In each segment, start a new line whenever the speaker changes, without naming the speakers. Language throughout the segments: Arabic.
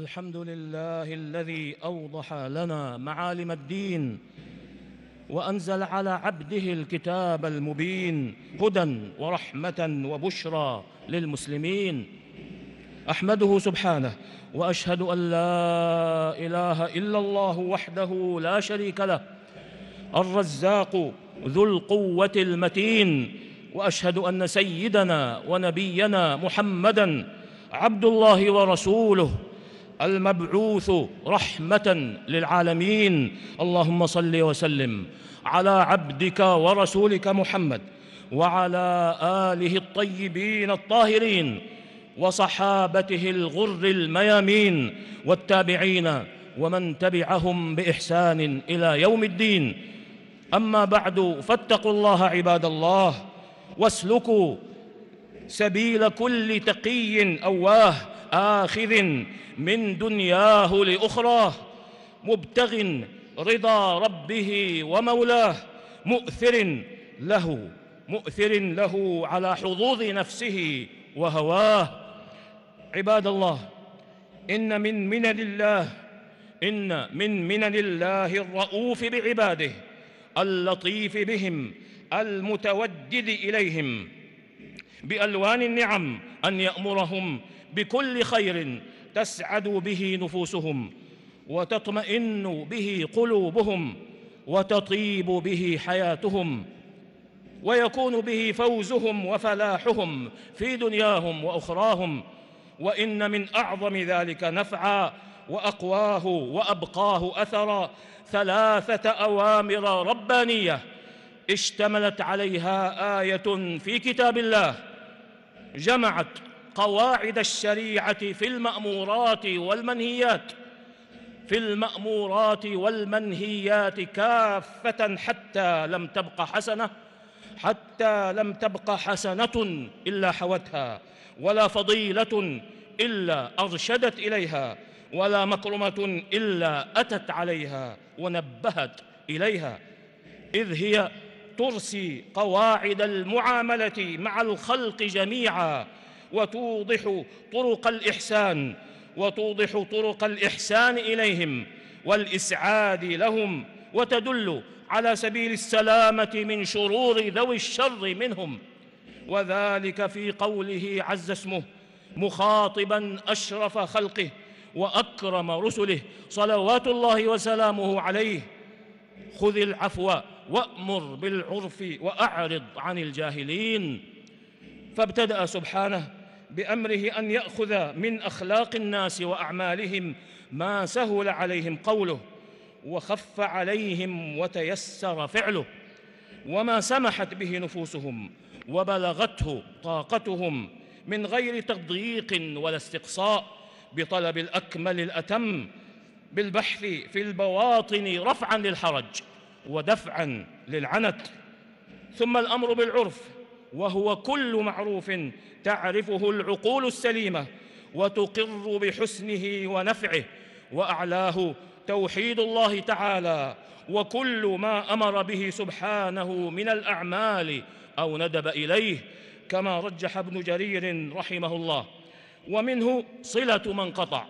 الحمد لله الذي أوضح لنا معالم الدين وأنزل على عبده الكتاب المبين هدى ورحمة وبشرى للمسلمين أحمده سبحانه وأشهد أن لا إله إلا الله وحده لا شريك له الرزاق ذو القوة المتين وأشهد أن سيدنا ونبينا محمدًا عبد الله ورسوله المبعوث رحمة للعالمين اللهم صل وسلم على عبدك ورسولك محمد وعلى آله الطيبين الطاهرين وصحابته الغر الميامين والتابعين ومن تبعهم بإحسان إلى يوم الدين أما بعد فاتقوا الله عباد الله واسلكوا سبيل كل تقي أواه آخذ من دنياه لأخراه مبتغ رضا ربه ومولاه مؤثر له مؤثر له على حظوظ نفسه وهواه عباد الله إن من منن الله إن من منن الله الرؤوف بعباده اللطيف بهم المتودد إليهم بألوان النعم أن يأمرهم بكل خير تسعد به نفوسهم وتطمئن به قلوبهم وتطيب به حياتهم ويكون به فوزهم وفلاحهم في دنياهم واخراهم وان من اعظم ذلك نفعا واقواه وابقاه اثرا ثلاثه اوامر ربانيه اشتملت عليها ايه في كتاب الله جمعت قواعد الشريعه في المامورات والمنهيات في المامورات والمنهيات كافه حتى لم تبق حسنه حتى لم تبق حسنه الا حوتها ولا فضيله الا ارشدت اليها ولا مكرمه الا اتت عليها ونبهت اليها اذ هي ترسي قواعد المعامله مع الخلق جميعا وتوضح طرق الإحسان وتوضح طرق الإحسان إليهم والإسعاد لهم وتدل على سبيل السلامة من شرور ذوي الشر منهم وذلك في قوله عز اسمه مخاطبا أشرف خلقه وأكرم رسله صلوات الله وسلامه عليه خذ العفو وأمر بالعرف وأعرض عن الجاهلين فابتدأ سبحانه بامره ان ياخذ من اخلاق الناس واعمالهم ما سهل عليهم قوله وخف عليهم وتيسر فعله وما سمحت به نفوسهم وبلغته طاقتهم من غير تضييق ولا استقصاء بطلب الاكمل الاتم بالبحث في البواطن رفعا للحرج ودفعا للعنت ثم الامر بالعرف وهو كل معروف تعرفه العقول السليمه وتقر بحسنه ونفعه واعلاه توحيد الله تعالى وكل ما امر به سبحانه من الاعمال او ندب اليه كما رجح ابن جرير رحمه الله ومنه صله من قطع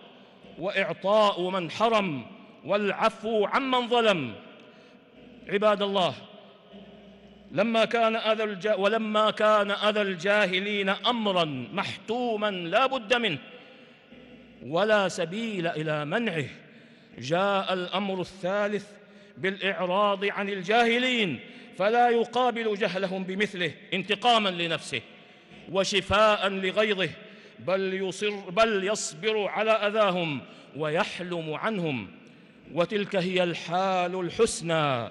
واعطاء من حرم والعفو عمن ظلم عباد الله لما كان أذى الجا ولما كان أذى الجاهلين أمرا محتوما لا بد منه ولا سبيل إلى منعه جاء الأمر الثالث بالإعراض عن الجاهلين فلا يقابل جهلهم بمثله انتقاما لنفسه وشفاء لغيظه بل, يصر بل يصبر على أذاهم ويحلم عنهم وتلك هي الحال الحسنى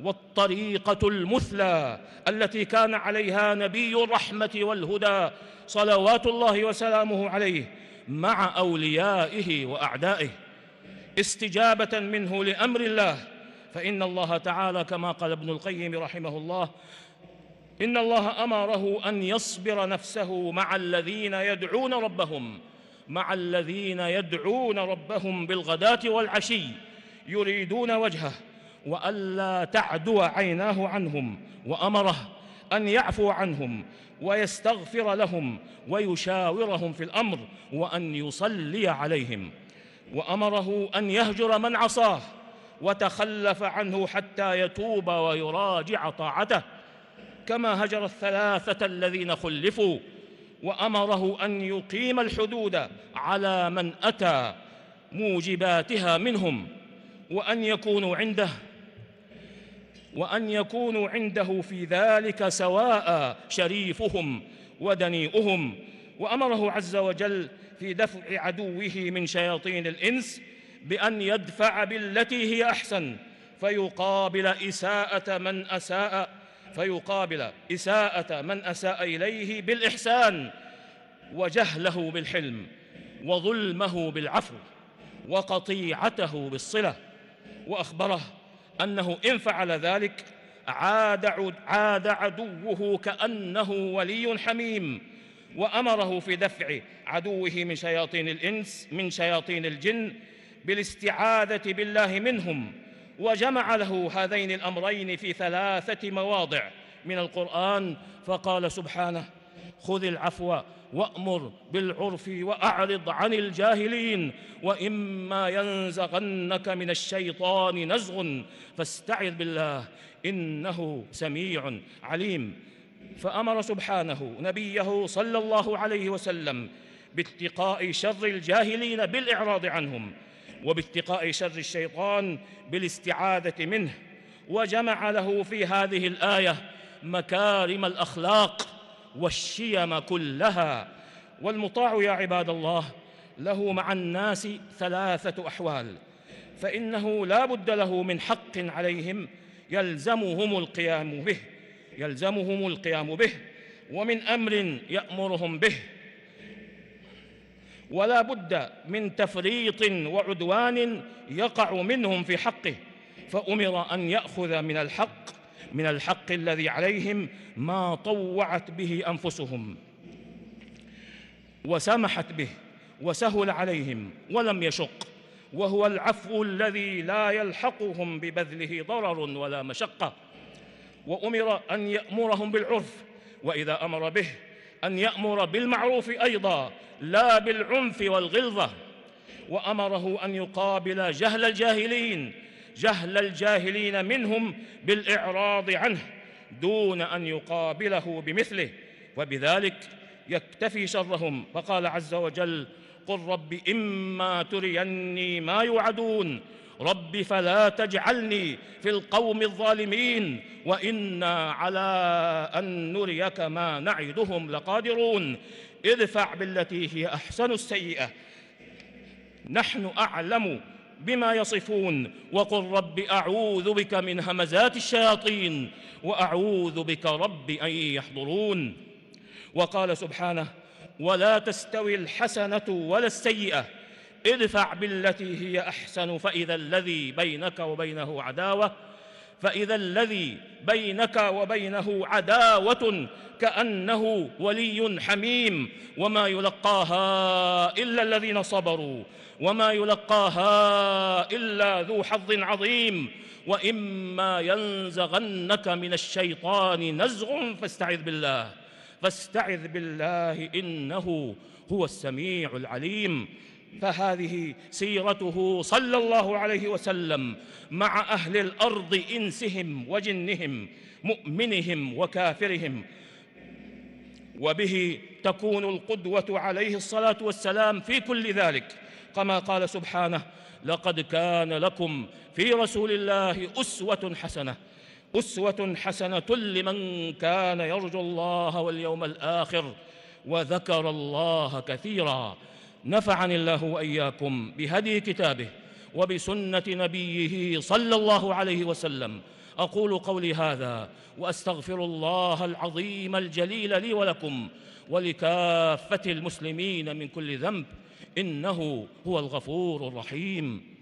والطريقه المثلى التي كان عليها نبي الرحمه والهدى صلوات الله وسلامه عليه مع اوليائه واعدائه استجابه منه لامر الله فان الله تعالى كما قال ابن القيم رحمه الله ان الله امره ان يصبر نفسه مع الذين يدعون ربهم مع الذين يدعون ربهم بالغداه والعشي يريدون وجهه وألا تعدو عيناه عنهم وأمره أن يعفو عنهم ويستغفر لهم ويشاورهم في الأمر وأن يصلي عليهم وأمره أن يهجر من عصاه وتخلف عنه حتى يتوب ويراجع طاعته كما هجر الثلاثة الذين خلفوا وأمره أن يقيم الحدود على من أتى موجباتها منهم وأن يكونوا عنده وأن يكونوا عنده في ذلك سواء شريفهم ودنيئهم وأمره عز وجل في دفع عدوه من شياطين الإنس بأن يدفع بالتي هي أحسن فيقابل إساءة من أساء فيقابل إساءة من أساء إليه بالإحسان وجهله بالحلم وظلمه بالعفو وقطيعته بالصلة وأخبره أنه إن فعل ذلك عاد, عاد عدوه كأنه ولي حميم وأمره في دفع عدوه من شياطين الإنس من شياطين الجن بالاستعاذة بالله منهم وجمع له هذين الأمرين في ثلاثة مواضع من القرآن فقال سبحانه خذ العفو وأمر بالعرف وأعرض عن الجاهلين وإما ينزغنك من الشيطان نزغ فاستعذ بالله إنه سميع عليم فأمر سبحانه نبيه صلى الله عليه وسلم باتقاء شر الجاهلين بالإعراض عنهم وباتقاء شر الشيطان بالاستعاذة منه وجمع له في هذه الآية مكارم الأخلاق والشيم كلها والمطاع يا عباد الله له مع الناس ثلاثة أحوال فإنه لا بد له من حق عليهم يلزمهم القيام به يلزمهم القيام به ومن أمر يأمرهم به ولا بد من تفريط وعدوان يقع منهم في حقه فأمر أن يأخذ من الحق من الحق الذي عليهم ما طوعت به انفسهم وسمحت به وسهل عليهم ولم يشق وهو العفو الذي لا يلحقهم ببذله ضرر ولا مشقه وامر ان يامرهم بالعرف واذا امر به ان يامر بالمعروف ايضا لا بالعنف والغلظه وامره ان يقابل جهل الجاهلين جهل الجاهلين منهم بالاعراض عنه دون ان يقابله بمثله وبذلك يكتفي شرهم فقال عز وجل قل رب اما تريني ما يوعدون رب فلا تجعلني في القوم الظالمين وانا على ان نريك ما نعدهم لقادرون ادفع بالتي هي احسن السيئه نحن اعلم بما يصفون وقل رب اعوذ بك من همزات الشياطين واعوذ بك رب ان يحضرون وقال سبحانه ولا تستوي الحسنه ولا السيئه ادفع بالتي هي احسن فاذا الذي بينك وبينه عداوه فإذا الذي بينك وبينه عداوة كأنه ولي حميم وما يلقاها إلا الذين صبروا وما يلقاها إلا ذو حظ عظيم وإما ينزغنك من الشيطان نزغ فاستعذ بالله فاستعذ بالله إنه هو السميع العليم فهذه سيرته صلى الله عليه وسلم مع أهل الأرض إنسهم وجنهم مؤمنهم وكافرهم وبه تكون القدوة عليه الصلاة والسلام في كل ذلك كما قال سبحانه لقد كان لكم في رسول الله أسوة حسنة أسوة حسنة لمن كان يرجو الله واليوم الآخر وذكر الله كثيراً نفعني الله واياكم بهدي كتابه وبسنه نبيه صلى الله عليه وسلم اقول قولي هذا واستغفر الله العظيم الجليل لي ولكم ولكافه المسلمين من كل ذنب انه هو الغفور الرحيم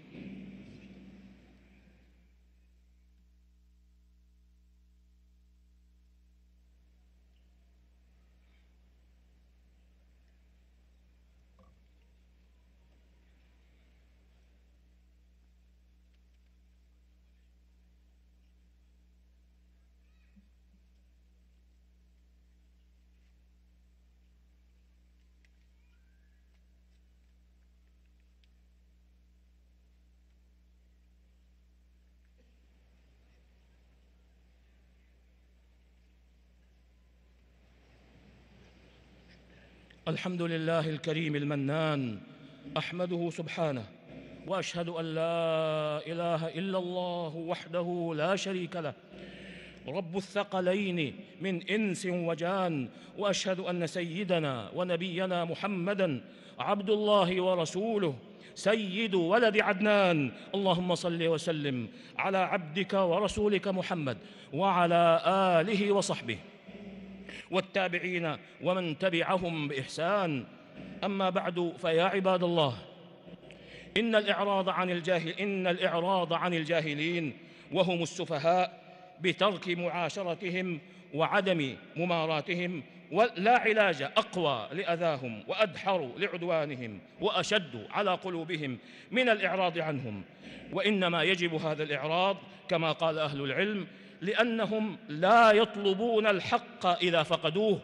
الحمد لله الكريم المنان أحمده سبحانه وأشهد أن لا إله إلا الله وحده لا شريك له رب الثقلين من إنس وجان وأشهد أن سيدنا ونبينا محمدًا عبد الله ورسوله سيد ولد عدنان اللهم صل وسلم على عبدك ورسولك محمد وعلى آله وصحبه والتابعين ومن تبعهم بإحسان أما بعد فيا عباد الله إن الإعراض عن الجاهل إن الإعراض عن الجاهلين وهم السفهاء بترك معاشرتهم وعدم مماراتهم لا علاج أقوى لأذاهم وأدحر لعدوانهم وأشد على قلوبهم من الإعراض عنهم وإنما يجب هذا الإعراض كما قال أهل العلم لأنهم لا يطلبون الحق إذا فقدوه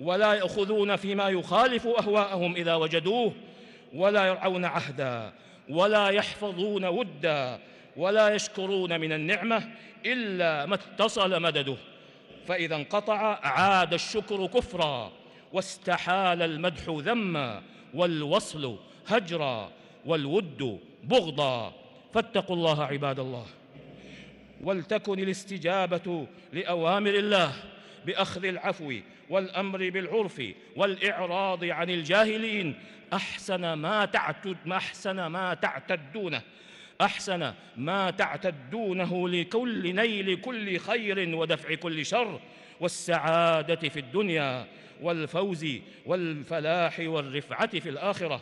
ولا يأخذون فيما يخالف أهواءهم إذا وجدوه ولا يرعون عهدا ولا يحفظون ودا ولا يشكرون من النعمة إلا ما اتصل مدده فإذا انقطع عاد الشكر كفرا واستحال المدح ذما والوصل هجرا والود بغضا فاتقوا الله عباد الله ولتكن الاستجابه لاوامر الله باخذ العفو والامر بالعرف والاعراض عن الجاهلين احسن ما تعتد احسن ما تعتدونه احسن ما تعتدونه لكل نيل كل خير ودفع كل شر والسعاده في الدنيا والفوز والفلاح والرفعه في الاخره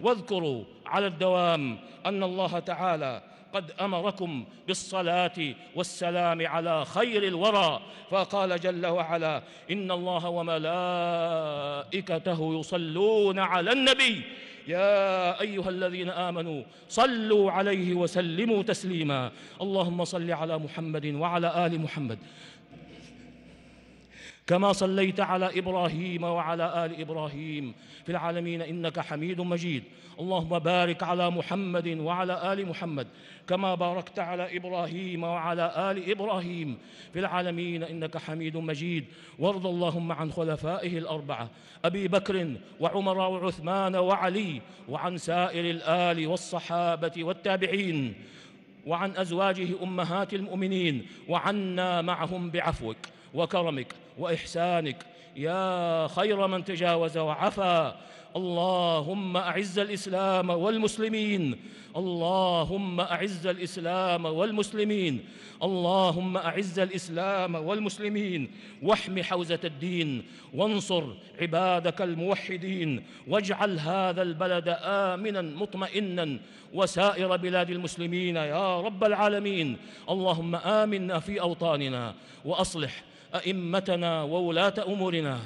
واذكروا على الدوام ان الله تعالى قد امركم بالصلاه والسلام على خير الورى فقال جل وعلا ان الله وملائكته يصلون على النبي يا ايها الذين امنوا صلوا عليه وسلموا تسليما اللهم صل على محمد وعلى ال محمد كما صليت على إبراهيم وعلى آل إبراهيم في العالمين إنك حميد مجيد اللهم بارك على محمد وعلى آل محمد كما باركت على إبراهيم وعلى آل إبراهيم في العالمين إنك حميد مجيد وارض اللهم عن خلفائه الأربعة أبي بكر وعمر وعثمان وعلي وعن سائر الآل والصحابة والتابعين وعن أزواجه أمهات المؤمنين وعنا معهم بعفوك وكرمك وإحسانك يا خير من تجاوز وعفا اللهم أعز الإسلام والمسلمين اللهم أعز الإسلام والمسلمين اللهم أعز الإسلام والمسلمين واحم حوزة الدين وانصر عبادك الموحدين واجعل هذا البلد آمنا مطمئنا وسائر بلاد المسلمين يا رب العالمين اللهم آمنا في أوطاننا وأصلح أئمتنا وولاة أمورنا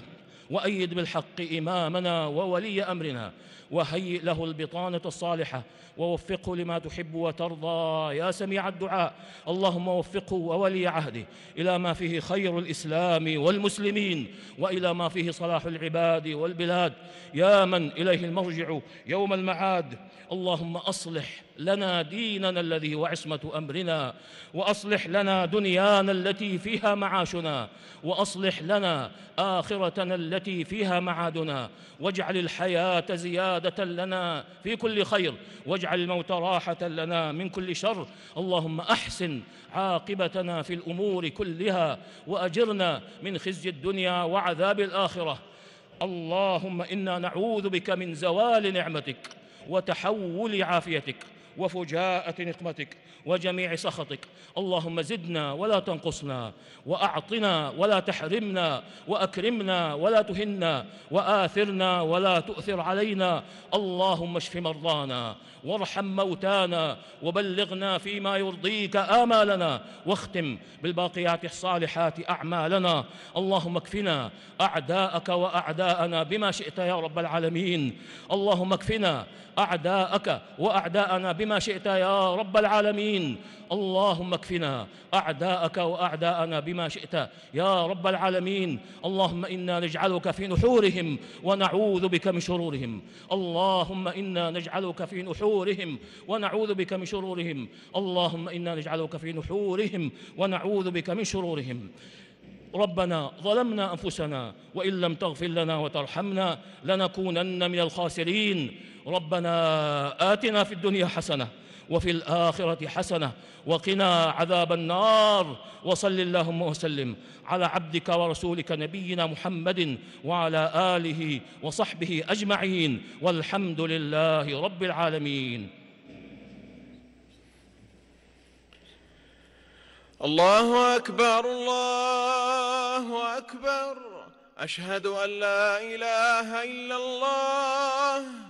وأيد بالحق إمامنا وولي أمرنا وهيئ له البطانة الصالحة ووفقه لما تحب وترضى يا سميع الدعاء اللهم وفقه وولي عهده إلى ما فيه خير الإسلام والمسلمين وإلى ما فيه صلاح العباد والبلاد يا من إليه المرجع يوم المعاد اللهم أصلح لنا ديننا الذي هو عصمة أمرنا وأصلح لنا دنيانا التي فيها معاشنا وأصلح لنا آخرتنا التي فيها معادنا واجعل الحياة زيادة سعادة لنا في كل خير واجعل الموت راحة لنا من كل شر اللهم أحسن عاقبتنا في الأمور كلها وأجرنا من خزي الدنيا وعذاب الآخرة اللهم إنا نعوذ بك من زوال نعمتك وتحول عافيتك وفجاءة نقمتك وجميع سخطك اللهم زدنا ولا تنقصنا وأعطنا ولا تحرمنا وأكرمنا ولا تهنا وآثرنا ولا تؤثر علينا اللهم اشف مرضانا وارحم موتانا وبلغنا فيما يرضيك آمالنا واختم بالباقيات الصالحات أعمالنا اللهم اكفنا أعداءك وأعداءنا بما شئت يا رب العالمين اللهم اكفنا أعداءك وأعداءنا بما شئت يا رب العالمين اللهم اكفنا أعداءك وأعداءنا بما شئت يا رب العالمين اللهم إنا نجعلك في نحورهم ونعوذ بك من شرورهم اللهم إنا نجعلك في نحورهم ونعوذ بك من شرورهم اللهم إنا نجعلك في نحورهم ونعوذ بك من شرورهم ربنا ظلمنا أنفسنا وإن لم تغفر لنا وترحمنا لنكونن من الخاسرين ربنا آتنا في الدنيا حسنة وفي الآخرة حسنة وقنا عذاب النار وصل اللهم وسلم على عبدك ورسولك نبينا محمد وعلى آله وصحبه أجمعين والحمد لله رب العالمين الله أكبر
الله أكبر أشهد أن لا إله إلا الله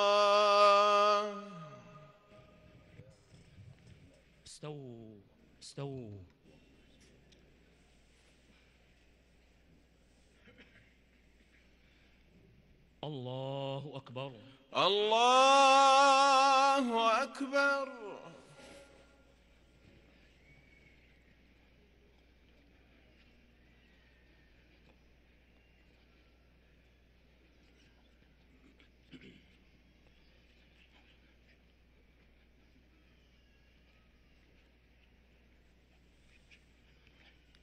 الله أكبر الله أكبر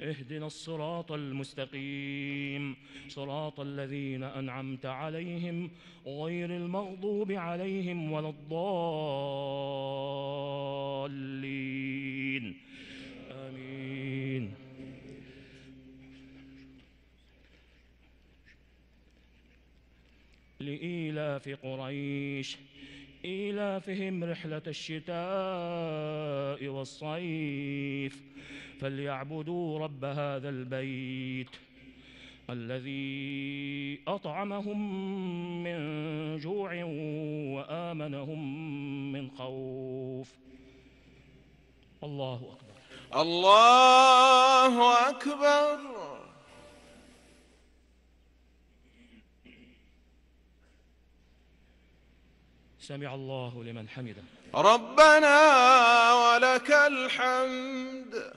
اهدنا الصراط المستقيم صراط الذين أنعمت عليهم غير المغضوب عليهم ولا الضالين آمين لإيلاف قريش إيلافهم رحلة الشتاء والصيف فليعبدوا رب هذا البيت الذي أطعمهم من جوع وآمنهم من خوف الله أكبر الله
أكبر
سمع الله لمن حمده ربنا
ولك الحمد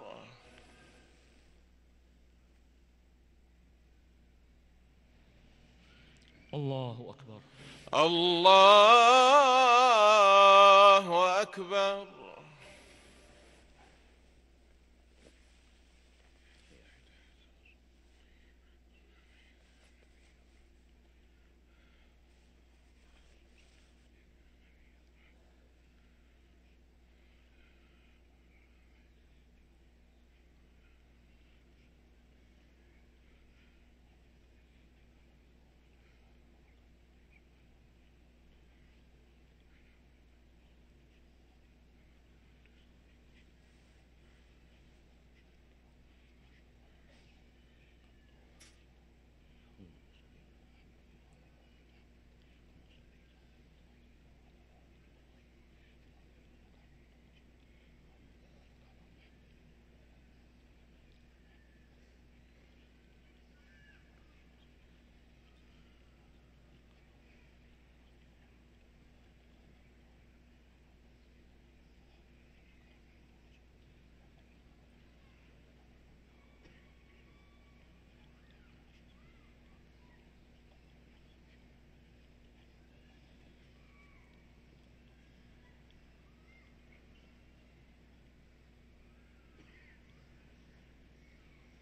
الله أكبر
الله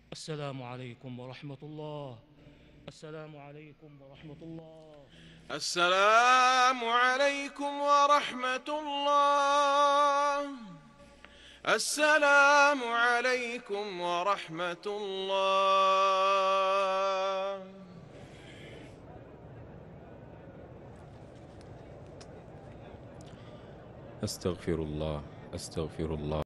السلام عليكم ورحمة الله السلام عليكم ورحمة الله السلام
عليكم ورحمة الله السلام عليكم ورحمة الله
أستغفر الله أستغفر الله